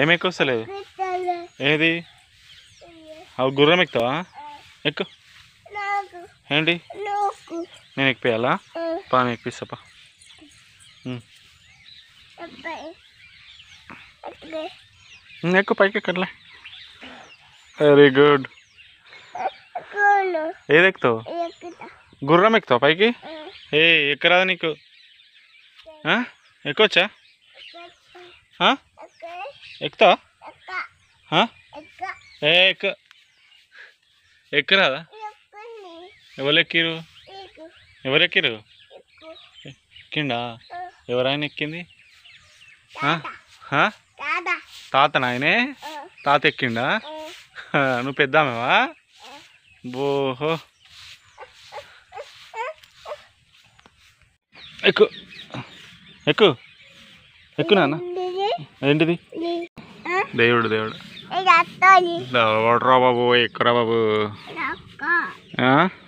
ఏమి వస్తలేదు ఏది అవి గుర్రం ఎక్కుతావా ఎక్కు ఏంటి నేను ఎక్కిపోయాలా పాను ఎక్కిస్తాపా ఎక్కువ పైకి ఎక్కట్లే వెరీ గుడ్ ఏది ఎక్కుతావు గుర్రం ఎక్కుతావు పైకి ఏ ఎక్కరాదా నీకు ఎక్కొచ్చా ఎక్కుతా ఏ ఎక్క ఎక్కరాదా ఎవరు ఎక్కిరు ఎవరు ఎక్కిండా ఎవరైనా ఎక్కింది తాత నాయనే తాత ఎక్కిండా నువ్వు పెద్దామేవా బోహో ఎక్కు ఎక్కు ఎక్కునా నాన్న ఏంటిది దేవుడు దేవుడు వాటర్ బాబు ఇక్కడ బాబు